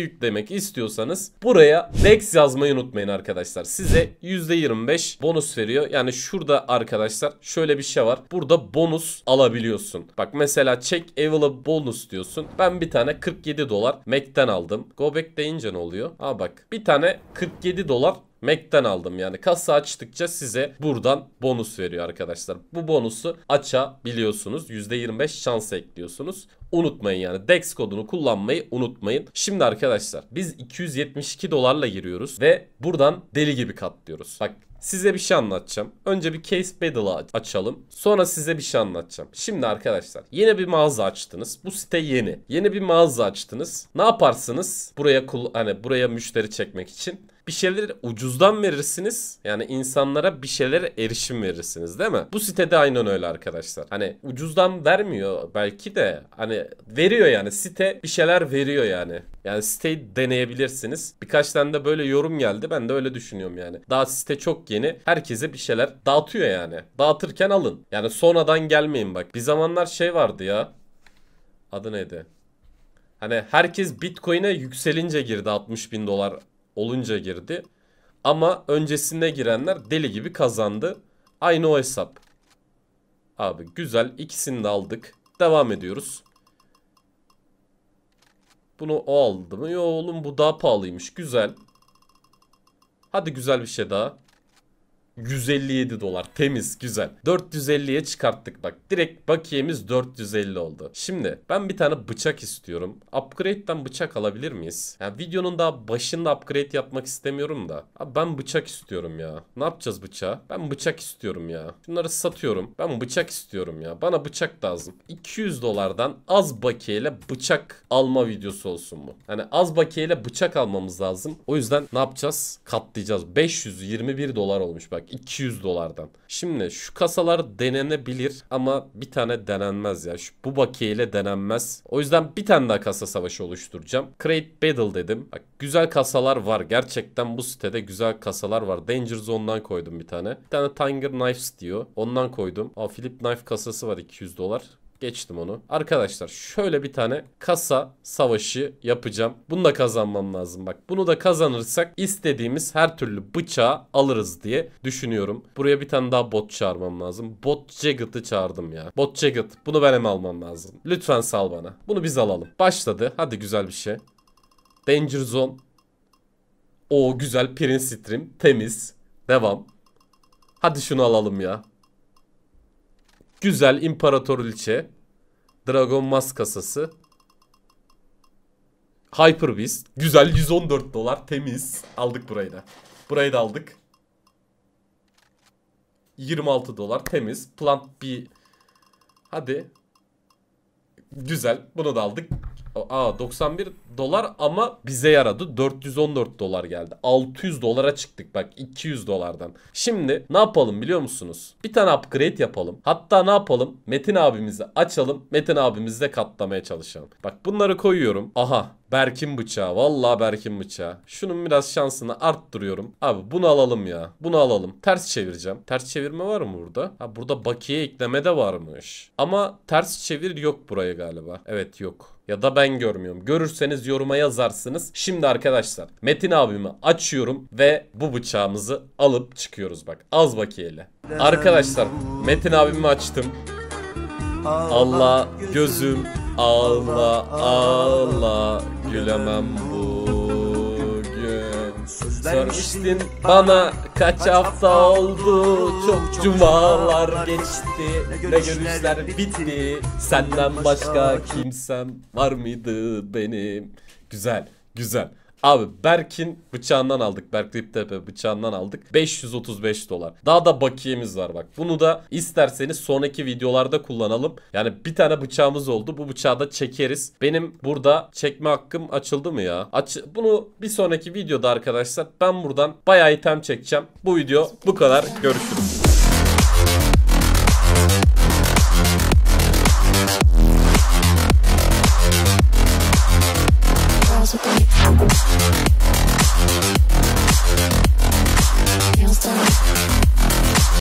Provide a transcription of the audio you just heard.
yüklemek istiyorsanız buraya Lex yazmayı unutmayın arkadaşlar. Size %25 bonus veriyor. Yani şurada arkadaşlar şöyle bir şey var. Burada bonus alabiliyorsun. Bak mesela check available bonus diyorsun. Ben bir tane 47 dolar Mac'ten aldım. Go back deyince ne oluyor? Aa bak bir tane 47 dolar Mac'ten aldım yani. Kasa açtıkça size buradan bonus veriyor arkadaşlar. Bu bonusu açabiliyorsunuz. %25 şans ekliyorsunuz. Unutmayın yani DEX kodunu kullanmayı unutmayın. Şimdi arkadaşlar biz 272 dolarla giriyoruz ve buradan deli gibi katlıyoruz. Bak Size bir şey anlatacağım. Önce bir case battle'ı açalım. Sonra size bir şey anlatacağım. Şimdi arkadaşlar yine bir mağaza açtınız. Bu site yeni. Yeni bir mağaza açtınız. Ne yaparsınız? Buraya hani buraya müşteri çekmek için bir şeyler ucuzdan verirsiniz. Yani insanlara bir şeylere erişim verirsiniz değil mi? Bu sitede aynen öyle arkadaşlar. Hani ucuzdan vermiyor belki de hani veriyor yani site bir şeyler veriyor yani. Yani siteyi deneyebilirsiniz. Birkaç tane de böyle yorum geldi. Ben de öyle düşünüyorum yani. Daha site çok yeni. Herkese bir şeyler dağıtıyor yani. Dağıtırken alın. Yani sonradan gelmeyin bak. Bir zamanlar şey vardı ya. Adı neydi? Hani herkes Bitcoin'e yükselince girdi 60 bin dolar olunca girdi. Ama öncesinde girenler deli gibi kazandı. Aynı o hesap. Abi güzel ikisini de aldık. Devam ediyoruz. Bunu o aldı mı? Yo oğlum bu daha pahalıymış. Güzel. Hadi güzel bir şey daha. 157 dolar. Temiz, güzel. 450'ye çıkarttık bak. Direkt bakiyemiz 450 oldu. Şimdi ben bir tane bıçak istiyorum. Upgrade'den bıçak alabilir miyiz? Ya yani videonun daha başında upgrade yapmak istemiyorum da. Abi ben bıçak istiyorum ya. Ne yapacağız bıçağı? Ben bıçak istiyorum ya. Şunları satıyorum. Ben bıçak istiyorum ya. Bana bıçak lazım. 200 dolardan az bakiyeyle bıçak alma videosu olsun bu. Hani az bakiyeyle bıçak almamız lazım. O yüzden ne yapacağız? Katlayacağız. 521 dolar olmuş bak. 200 dolardan. Şimdi şu kasalar denenebilir ama bir tane denenmez ya. Şu bu bakiyeyle denenmez. O yüzden bir tane daha kasa savaşı oluşturacağım. Create Battle dedim. Bak, güzel kasalar var. Gerçekten bu sitede güzel kasalar var. Danger Zone'dan koydum bir tane. Bir tane Tiger Knives diyor. Ondan koydum. Aa Philip Knife kasası var 200 dolar. Geçtim onu. Arkadaşlar şöyle bir tane kasa savaşı yapacağım. Bunu da kazanmam lazım bak. Bunu da kazanırsak istediğimiz her türlü bıçağı alırız diye düşünüyorum. Buraya bir tane daha bot çağırmam lazım. Bot Jagged'ı çağırdım ya. Bot Jagged. Bunu benim almam lazım. Lütfen sal bana. Bunu biz alalım. Başladı. Hadi güzel bir şey. Danger Zone. O güzel Prince Stream. Temiz. Devam. Hadi şunu alalım ya. Güzel imparator ilçe. Dragon Mask kasası. Hyper Beast. Güzel 114 dolar temiz. Aldık burayı da. Burayı da aldık. 26 dolar temiz. Plant B. Hadi. Güzel. Bunu da aldık. Aa 91 dolar ama bize yaradı. 414 dolar geldi. 600 dolara çıktık bak 200 dolardan. Şimdi ne yapalım biliyor musunuz? Bir tane upgrade yapalım. Hatta ne yapalım? Metin abimizi açalım. Metin abimizle katlamaya çalışalım. Bak bunları koyuyorum. Aha Berkin bıçağı. Vallahi Berkin bıçağı. Şunun biraz şansını arttırıyorum. Abi bunu alalım ya. Bunu alalım. Ters çevireceğim. Ters çevirme var mı burada? Ha burada bakiye ekleme de varmış. Ama ters çevir yok buraya galiba. Evet yok. Ya da ben görmüyorum. Görürseniz isterseniz yoruma yazarsınız. Şimdi arkadaşlar Metin abimi açıyorum ve bu bıçağımızı alıp çıkıyoruz bak. Az bakiyeyle. Arkadaşlar Metin abimi açtım. Allah gözüm Allah Allah gülemem bu Sormuştun bana kaç hafta oldu Çok cumalar geçti Ne görüşler bitti Senden başka kimsem var mıydı benim Güzel güzel Abi Berk'in bıçağından aldık. Berk Riptepe bıçağından aldık. 535 dolar. Daha da bakiyemiz var bak. Bunu da isterseniz sonraki videolarda kullanalım. Yani bir tane bıçağımız oldu. Bu bıçağı da çekeriz. Benim burada çekme hakkım açıldı mı ya? Aç bunu bir sonraki videoda arkadaşlar ben buradan bayağı item çekeceğim. Bu video bu kadar. Görüşürüz.